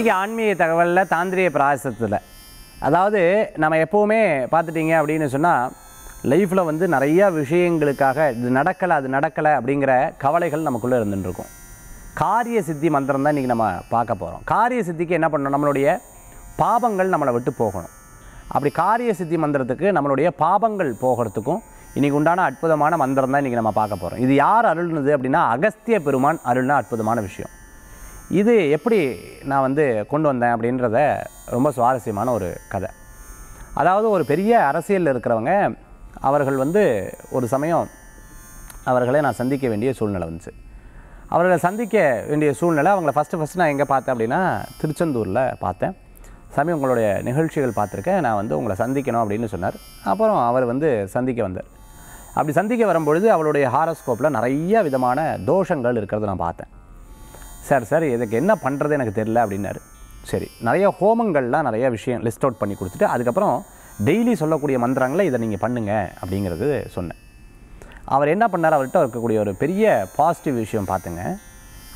இன்றைக்கி ஆன்மீக தகவலில் தாந்திரிய பிராசத்தில் அதாவது நம்ம எப்போவுமே பார்த்துட்டீங்க அப்படின்னு சொன்னால் லைஃப்பில் வந்து நிறையா விஷயங்களுக்காக இது நடக்கலை அது நடக்கலை அப்படிங்கிற கவலைகள் நமக்குள்ளே இருந்துட்டுருக்கும் காரிய சித்தி மந்திரம் தான் இன்றைக்கி நம்ம பார்க்க போகிறோம் காரிய சித்திக்கு என்ன பண்ணணும் நம்மளுடைய பாபங்கள் நம்மளை விட்டு போகணும் அப்படி காரிய சித்தி மந்திரத்துக்கு நம்மளுடைய பாபங்கள் போகிறதுக்கும் இன்றைக்கி உண்டான அற்புதமான மந்திரம் தான் இன்றைக்கி நம்ம பார்க்க போகிறோம் இது யார் அருள்னது அப்படின்னா அகஸ்திய பெருமான் அருள்னா அற்புதமான விஷயம் இது எப்படி நான் வந்து கொண்டு வந்தேன் அப்படின்றத ரொம்ப சுவாரஸ்யமான ஒரு கதை அதாவது ஒரு பெரிய அரசியலில் இருக்கிறவங்க அவர்கள் வந்து ஒரு சமயம் அவர்களை நான் சந்திக்க வேண்டிய சூழ்நிலை வந்துச்சு அவர்களை சந்திக்க வேண்டிய சூழ்நிலை அவங்கள ஃபஸ்ட்டு ஃபஸ்ட்டு நான் எங்கே பார்த்தேன் அப்படின்னா திருச்செந்தூரில் பார்த்தேன் சமயம் உங்களுடைய நிகழ்ச்சிகள் பார்த்துருக்கேன் நான் வந்து உங்களை சந்திக்கணும் அப்படின்னு சொன்னார் அப்புறம் அவர் வந்து சந்திக்க வந்தார் அப்படி சந்திக்க வரும்பொழுது அவளுடைய ஹாரஸ்கோப்பில் நிறைய விதமான தோஷங்கள் இருக்கிறத நான் பார்த்தேன் சார் சார் இதுக்கு என்ன பண்ணுறது எனக்கு தெரில அப்படின்னாரு சரி நிறைய ஹோமங்கள்லாம் நிறைய விஷயம் லிஸ்ட் அவுட் பண்ணி கொடுத்துட்டு அதுக்கப்புறம் டெய்லி சொல்லக்கூடிய மந்திரங்களை இதை நீங்கள் பண்ணுங்கள் அப்படிங்கிறது சொன்னேன் அவர் என்ன பண்ணார் அவர்கிட்ட இருக்கக்கூடிய ஒரு பெரிய பாசிட்டிவ் விஷயம் பார்த்துங்க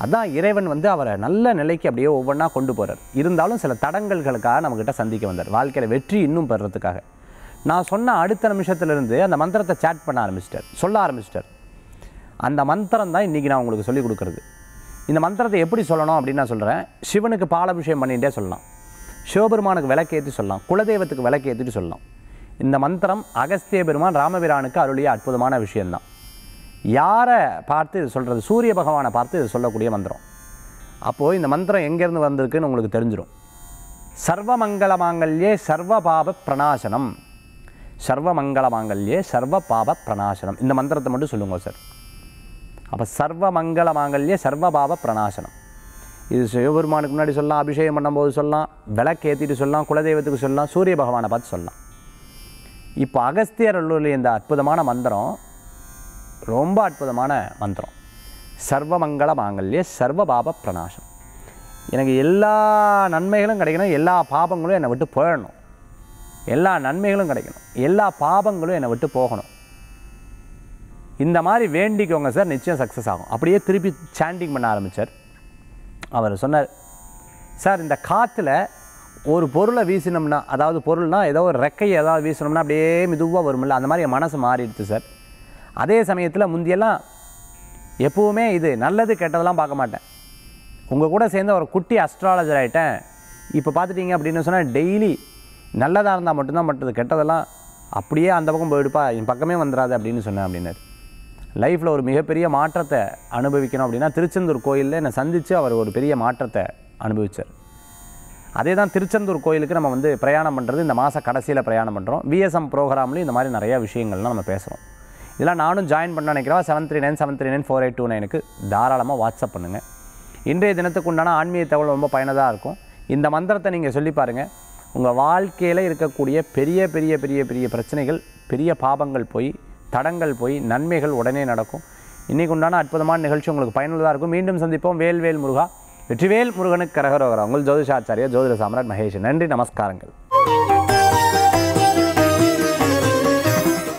அதான் இறைவன் வந்து அவரை நல்ல நிலைக்கு அப்படியே ஒவ்வொன்றா கொண்டு போகிறார் இருந்தாலும் சில தடங்கல்களுக்காக நம்மக்கிட்ட சந்திக்க வந்தார் வாழ்க்கையில் வெற்றி இன்னும் பெறத்துக்காக நான் சொன்ன அடுத்த நிமிஷத்துலேருந்து அந்த மந்திரத்தை சேட் பண்ண ஆரம்பிச்சிட்டார் சொல்ல ஆரம்பிச்சிட்டார் அந்த மந்திரம் தான் இன்றைக்கி நான் உங்களுக்கு சொல்லிக் கொடுக்குறது இந்த மந்திரத்தை எப்படி சொல்லணும் அப்படின்னு நான் சொல்கிறேன் சிவனுக்கு பாலபிஷேகம் பண்ணிகிட்டே சொல்லலாம் சிவபெருமானுக்கு விளக்கேற்றி சொல்லலாம் குலதெய்வத்துக்கு விளக்கேற்றிட்டு சொல்லலாம் இந்த மந்திரம் அகஸ்திய பெருமான் ராமபிரானுக்கு அருளிய அற்புதமான விஷயந்தான் யாரை பார்த்து இது சொல்கிறது சூரிய பகவானை பார்த்து இது சொல்லக்கூடிய மந்திரம் அப்போது இந்த மந்திரம் எங்கேருந்து வந்திருக்குன்னு உங்களுக்கு தெரிஞ்சிடும் சர்வமங்கல மாங்கல்யே சர்வ பாப பிரணாசனம் சர்வமங்கல மாங்கல்யே சர்வ பாப பிரணாசனம் இந்த மந்திரத்தை மட்டும் சொல்லுங்க சார் அப்போ சர்வ மங்கள மாங்கல்ய சர்வபாவ பிரணாசனம் இது சிவபெருமானுக்கு முன்னாடி சொல்லலாம் அபிஷேகம் பண்ணும்போது சொல்லலாம் விளக்கு ஏற்றிட்டு சொல்லலாம் குலதெய்வத்துக்கு சொல்லலாம் சூரிய பகவானை பார்த்து சொல்லலாம் இப்போ அகஸ்தியர் அருளுடைய இந்த அற்புதமான மந்திரம் ரொம்ப அற்புதமான மந்திரம் சர்வமங்கள மாங்கல்ய சர்வபாப பிரணாசம் எனக்கு எல்லா நன்மைகளும் கிடைக்கணும் எல்லா பாபங்களும் என்னை விட்டு போயிடணும் எல்லா நன்மைகளும் கிடைக்கணும் எல்லா பாபங்களும் என்னை விட்டு போகணும் இந்த மாதிரி வேண்டிக்கோங்க சார் நிச்சயம் சக்ஸஸ் ஆகும் அப்படியே திருப்பி சாண்டிங் பண்ண ஆரம்பித்தார் அவர் சொன்னார் சார் இந்த காற்றுல ஒரு பொருளை வீசினோம்னா அதாவது பொருள்னால் ஏதோ ஒரு ரெக்கையை ஏதாவது வீசினோம்னா அப்படியே மெதுவாக வரும்ல அந்த மாதிரி என் மனசு மாறிடுது சார் அதே சமயத்தில் முந்தியெல்லாம் எப்போவுமே இது நல்லது கெட்டதெல்லாம் பார்க்க மாட்டேன் உங்கள் கூட சேர்ந்து ஒரு குட்டி அஸ்ட்ராலஜர் ஆகிட்டேன் இப்போ பார்த்துட்டிங்க அப்படின்னு சொன்னால் டெய்லி நல்லதாக இருந்தால் மட்டும்தான் பண்ணுறது கெட்டதெல்லாம் அப்படியே அந்த பக்கம் போயிடுப்பா என் பக்கமே வந்துடாது அப்படின்னு சொன்னேன் அப்படின்னாரு லைஃப்பில் ஒரு மிகப்பெரிய மாற்றத்தை அனுபவிக்கணும் அப்படின்னா திருச்செந்தூர் கோயிலில் என்னை சந்தித்து அவர் ஒரு பெரிய மாற்றத்தை அனுபவித்தார் அதே தான் திருச்செந்தூர் கோயிலுக்கு நம்ம வந்து பிரயாணம் பண்ணுறது இந்த மாத கடைசியில் பிரயாணம் பண்ணுறோம் விஎஸ்எம் ப்ரோக்ராம்லேயும் இந்த மாதிரி நிறையா விஷயங்கள்லாம் நம்ம பேசுகிறோம் இதெல்லாம் நானும் ஜாயின் பண்ண நினைக்கிறவா seven three nine seven three nine four eight two நைனுக்கு தாராளமாக வாட்ஸ்அப் பண்ணுங்கள் இன்றைய தினத்துக்கு உண்டான ஆன்மீக தகவல் ரொம்ப பயனதாக இருக்கும் இந்த மந்திரத்தை நீங்கள் சொல்லி பாருங்கள் உங்கள் வாழ்க்கையில் இருக்கக்கூடிய பெரிய பெரிய பெரிய பெரிய பிரச்சனைகள் பெரிய பாபங்கள் போய் தடங்கள் போய் நன்மைகள் உடனே நடக்கும் இன்றைக்கு உண்டான அற்புதமான நிகழ்ச்சி உங்களுக்கு பயனுள்ளதாக இருக்கும் மீண்டும் சந்திப்போம் வேல்வேல் முருகா வெற்றிவேல் முருகனுக்கு கரகரோகரா உங்கள் ஜோதிஷாச்சாரியா ஜோதிட சாம்ராட் மகேஷ் நன்றி நமஸ்காரங்கள்